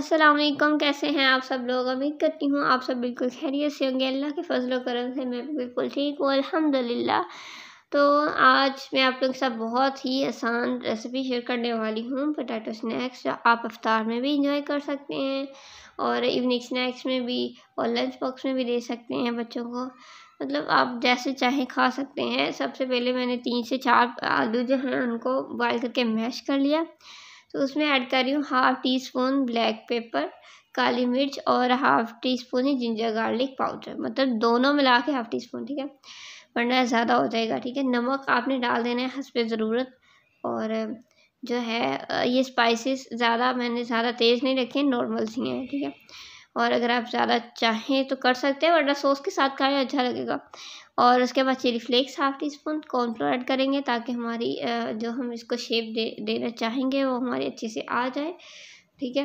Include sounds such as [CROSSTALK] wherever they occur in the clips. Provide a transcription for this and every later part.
असलम कैसे हैं आप सब लोग उम्मीद करती हूँ आप सब बिल्कुल खैरियत से होंगे अल्लाह के फजल करम से मैं बिल्कुल ठीक हूँ अल्हम्दुलिल्लाह तो आज मैं आप लोग के साथ बहुत ही आसान रेसिपी शेयर करने वाली हूँ पोटैटो स्नैक्स जो आप अफ्तार में भी इंजॉय कर सकते हैं और इवनिंग स्नैक्स में भी और लंच बॉक्स में भी दे सकते हैं बच्चों को मतलब आप जैसे चाहे खा सकते हैं सबसे पहले मैंने तीन से चार आलू जो हैं उनको बॉयल करके मैश कर लिया तो उसमें ऐड कर रही हूँ half teaspoon black pepper काली मिर्च और हाफ़ टी स्पून ही जिंजर गार्लिक पाउडर मतलब दोनों मिला के हाफ़ टी स्पून ठीक है वरना ज़्यादा हो जाएगा ठीक है नमक आपने डाल देना है हंस ज़रूरत और जो है ये स्पाइसेस ज़्यादा मैंने ज़्यादा तेज़ नहीं रखे नॉर्मल सी हैं ठीक है और अगर आप ज़्यादा चाहें तो कर सकते हैं वरना सॉस के साथ खाएँ अच्छा लगेगा और उसके बाद chilli flakes half teaspoon cornflour add करेंगे ताकि हमारी जो हम इसको शेप दे देना चाहेंगे वो हमारी अच्छे से आ जाए ठीक है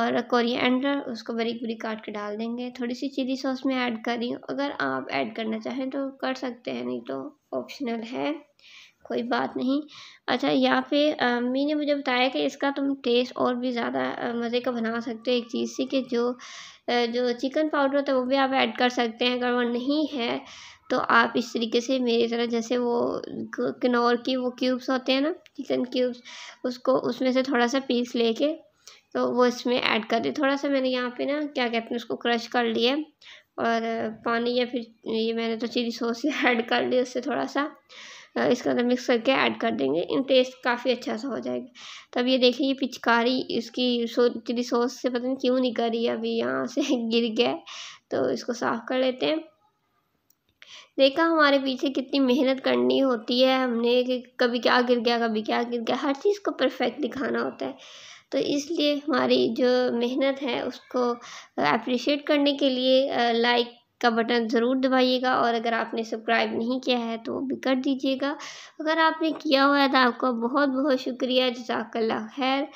और कोरिएंडर उसको बारीक बारीक काट के डाल देंगे थोड़ी सी चिली सॉस में ऐड करी अगर आप ऐड करना चाहें तो कर सकते हैं नहीं तो ऑप्शनल है कोई बात नहीं अच्छा यहाँ पे अम्मी ने मुझे बताया कि इसका तुम टेस्ट और भी ज़्यादा मज़े का बना सकते हो एक चीज़ से कि जो जो चिकन पाउडर होता है वो भी आप ऐड कर सकते हैं अगर वो नहीं है तो आप इस तरीके से मेरी तरह जैसे वो किनौर की वो क्यूब्स होते हैं ना चिकन क्यूब्स उसको उसमें से थोड़ा सा पीस लेके तो वो इसमें ऐड कर दी थोड़ा सा मैंने यहाँ पे ना क्या कहते हैं उसको क्रश कर लिया और पानी या फिर ये मैंने तो चिली सॉस ऐड कर ली उससे थोड़ा सा इसके अंदर मिक्स करके ऐड कर देंगे इन टेस्ट काफ़ी अच्छा सा हो जाएगा तब ये देखिए ये पिचकारी इसकी सो चिली सॉस से पता नहीं क्यों नहीं करी अभी यहाँ से [LAUGHS] गिर गया तो इसको साफ़ कर लेते हैं देखा हमारे पीछे कितनी मेहनत करनी होती है हमने कि कभी क्या गिर गया कभी क्या गिर गया हर चीज़ को परफेक्ट दिखाना होता है तो इसलिए हमारी जो मेहनत है उसको अप्रिशिएट करने के लिए लाइक का बटन ज़रूर दबाइएगा और अगर आपने सब्सक्राइब नहीं किया है तो वो भी कर दीजिएगा अगर आपने किया हुआ है तो आपका बहुत बहुत शुक्रिया जजाकल्ला खैर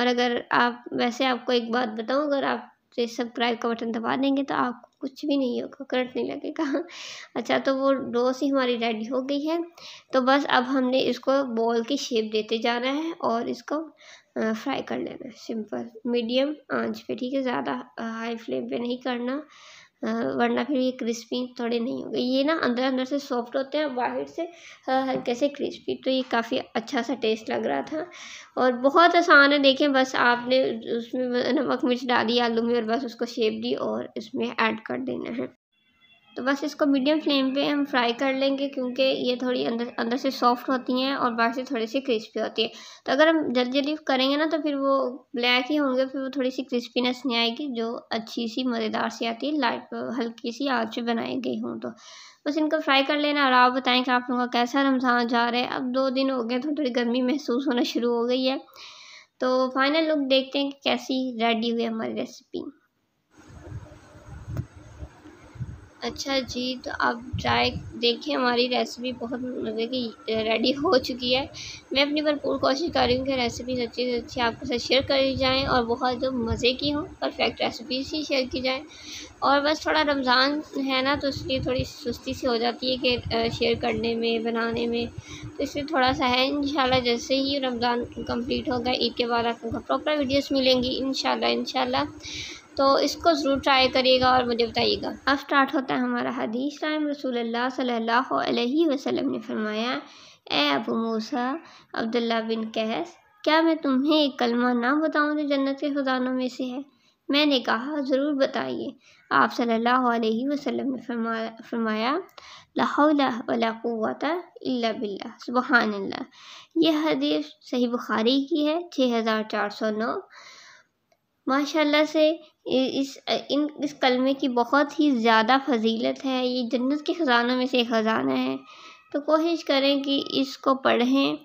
और अगर आप वैसे आपको एक बात बताऊँ अगर आप से सब्सक्राइब का बटन दबा देंगे तो आपको कुछ भी नहीं होगा करंट नहीं लगेगा [LAUGHS] अच्छा तो वो डोस ही हमारी रेडी हो गई है तो बस अब हमने इसको बॉल की शेप देते जाना है और इसको फ्राई कर लेना है सिंपल मीडियम आंच पे ठीक है ज़्यादा हाई फ्लेम पे नहीं करना वरना फिर ये क्रिस्पी थोड़े नहीं होंगे ये ना अंदर अंदर से सॉफ्ट होते हैं बाहर से हल्के से क्रिस्पी तो ये काफ़ी अच्छा सा टेस्ट लग रहा था और बहुत आसान है देखें बस आपने उसमें नमक मिर्च डाली आलू में और बस उसको शेप दी और इसमें ऐड कर देना है तो बस इसको मीडियम फ्लेम पे हम फ्राई कर लेंगे क्योंकि ये थोड़ी अंदर अंदर से सॉफ्ट होती हैं और बाहर से थोड़ी सी क्रिस्पी होती है तो अगर हम जल्दी जल्दी करेंगे ना तो फिर वो ब्लैक ही होंगे फिर वो थोड़ी सी क्रिस्पीनेस नहीं आएगी जो अच्छी सी मज़ेदार सी आती है लाइट हल्की सी आँच बनाई गई हूँ तो बस इनको फ्राई कर लेना और आप बताएँ कि आप लोगों का कैसा रमज़ान जा रहा है अब दो दिन हो गए थोड़ी थोड़ी गर्मी महसूस होना शुरू हो गई है तो फाइनल लुक देखते हैं कि कैसी रेडी हुई हमारी रेसिपी अच्छा जी तो आप ट्राई देखें हमारी रेसिपी बहुत मतलब की रेडी हो चुकी है मैं अपनी भरपूर कोशिश कर रही हूँ कि रेसिपीज अच्छी से अच्छी आपके साथ शेयर करी जाएँ और बहुत जो मज़े की हों परफेक्ट रेसिपीज ही शेयर की जाएँ और बस थोड़ा रमज़ान है ना तो इसलिए थोड़ी सुस्ती सी हो जाती है कि शेयर करने में बनाने में तो इसलिए थोड़ा सा है इन जैसे ही रमज़ान कम्प्लीट होगा ईद के बाद आपको प्रॉपर वीडियोज़ मिलेंगी इन शाला तो इसको ज़रूर ट्राई करिएगा और मुझे बताइएगा अब स्टार्ट होता है हमारा हदीस टाइम रसूल अल्लाह वसलम ने फरमाया ए अबू मूसा अब्दुल्ला बिन कैस क्या मैं तुम्हें एक कलमा ना बताऊँ जो जन्नत के खजानों में से है मैंने कहा ज़रूर बताइए आप सल्लल्लाहु अलैहि वसल्लम ने फरमाया फरमाया बिल्ला सुबहानल्ला यह हदीस सही बुखारी की है छः हज़ार चार सौ नौ माशाल्लाह से इस इन इस कलमे की बहुत ही ज़्यादा फ़ज़ीलत है ये जन्नत के ख़ज़ानों में से एक ख़ज़ाना है तो कोशिश करें कि इसको पढ़ें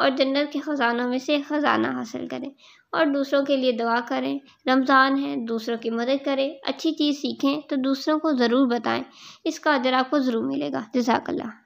और जन्नत के ख़ज़ानों में से ख़ज़ाना हासिल करें और दूसरों के लिए दुआ करें रमज़ान है दूसरों की मदद करें अच्छी चीज़ सीखें तो दूसरों को ज़रूर बताएं इसका अदर आपको ज़रूर मिलेगा जजाकल्ला